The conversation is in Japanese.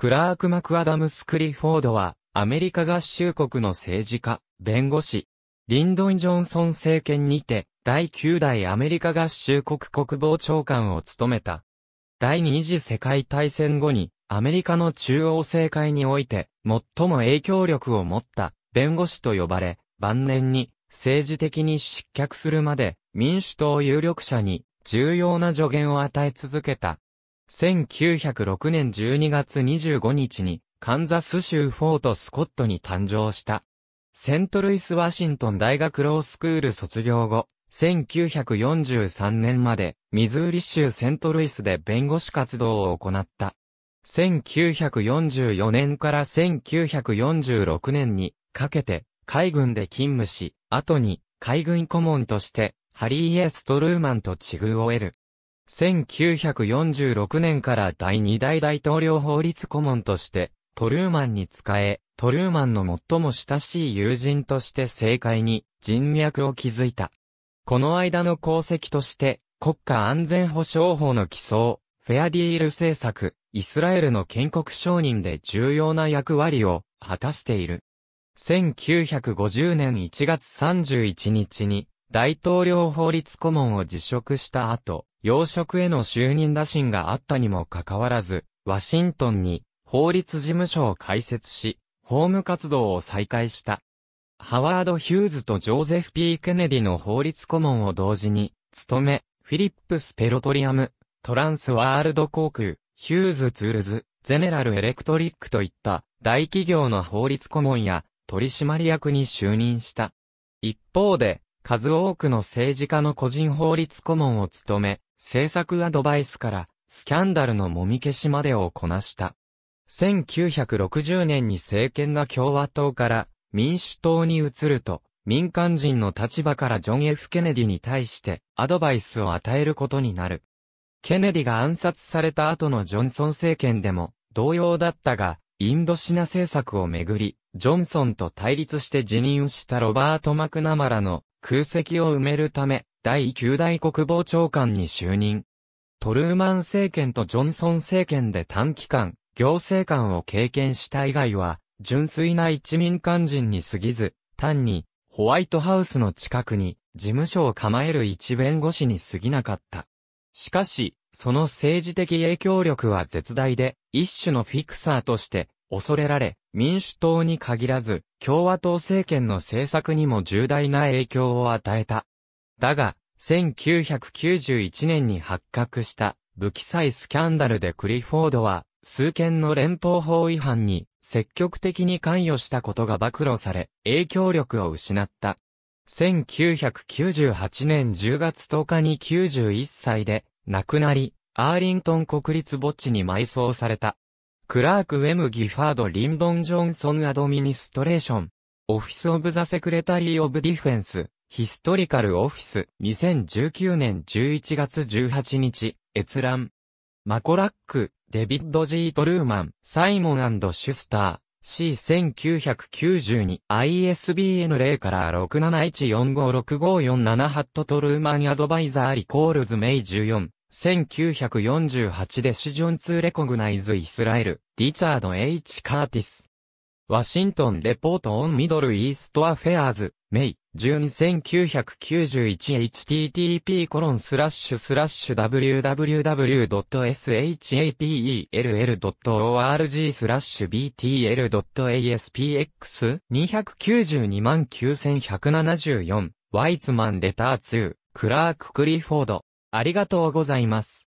クラーク・マクアダムス・クリフォードは、アメリカ合衆国の政治家、弁護士、リンドン・ジョンソン政権にて、第9代アメリカ合衆国国防長官を務めた。第二次世界大戦後に、アメリカの中央政界において、最も影響力を持った、弁護士と呼ばれ、晩年に、政治的に失脚するまで、民主党有力者に、重要な助言を与え続けた。1906年12月25日に、カンザス州フォート・スコットに誕生した。セントルイス・ワシントン大学ロースクール卒業後、1943年まで、ミズーリ州セントルイスで弁護士活動を行った。1944年から1946年にかけて海軍で勤務し、後に海軍顧問としてハリー・エストルーマンと地遇を得る。1946年から第2代大統領法律顧問として、トルーマンに仕え、トルーマンの最も親しい友人として政界に人脈を築いた。この間の功績として、国家安全保障法の起草、フェアディール政策、イスラエルの建国承認で重要な役割を果たしている。1950年1月31日に大統領法律顧問を辞職した後、要職への就任打診があったにもかかわらず、ワシントンに法律事務所を開設し、法務活動を再開した。ハワード・ヒューズとジョーゼフ・ P・ ケネディの法律顧問を同時に、務め、フィリップス・ペロトリアム、トランス・ワールド航空、ヒューズ・ツールズ、ゼネラル・エレクトリックといった大企業の法律顧問や取締役に就任した。一方で、数多くの政治家の個人法律顧問を務め、制作アドバイスから、スキャンダルのもみ消しまでをこなした。1960年に政権が共和党から民主党に移ると、民間人の立場からジョン・ F・ ケネディに対してアドバイスを与えることになる。ケネディが暗殺された後のジョンソン政権でも同様だったが、インドシナ政策をめぐり、ジョンソンと対立して辞任したロバート・マクナマラの空席を埋めるため、第9代国防長官に就任。トルーマン政権とジョンソン政権で短期間、行政官を経験した以外は、純粋な一民間人に過ぎず、単に、ホワイトハウスの近くに、事務所を構える一弁護士に過ぎなかった。しかし、その政治的影響力は絶大で、一種のフィクサーとして、恐れられ、民主党に限らず、共和党政権の政策にも重大な影響を与えた。だが、1991年に発覚した武器祭スキャンダルでクリフォードは、数件の連邦法違反に積極的に関与したことが暴露され、影響力を失った。1998年10月10日に91歳で亡くなり、アーリントン国立墓地に埋葬された。クラーク・ウェム・ギファード・リンドン・ジョンソン・アドミニストレーション。オフィス・オブ・ザ・セクレタリー・オブ・ディフェンス。ヒストリカルオフィス2019年11月18日、閲覧。マコラック、デビッド・ジート・ルーマン、サイモンシュスター、C1992、ISBN 0から671456547ハットトルーマンアドバイザーリコールズメイ14、1948デシジョン2レコグナイズイスラエル、リチャード・ H・ カーティス。ワシントンレポートオンミドルイーストアフェアーズ、メイ。12991http://www.shapell.org コロンススララッッシシュュスラッシュ btl.aspx292 万9174ワイツマンレター2クラーク・クリフォードありがとうございます。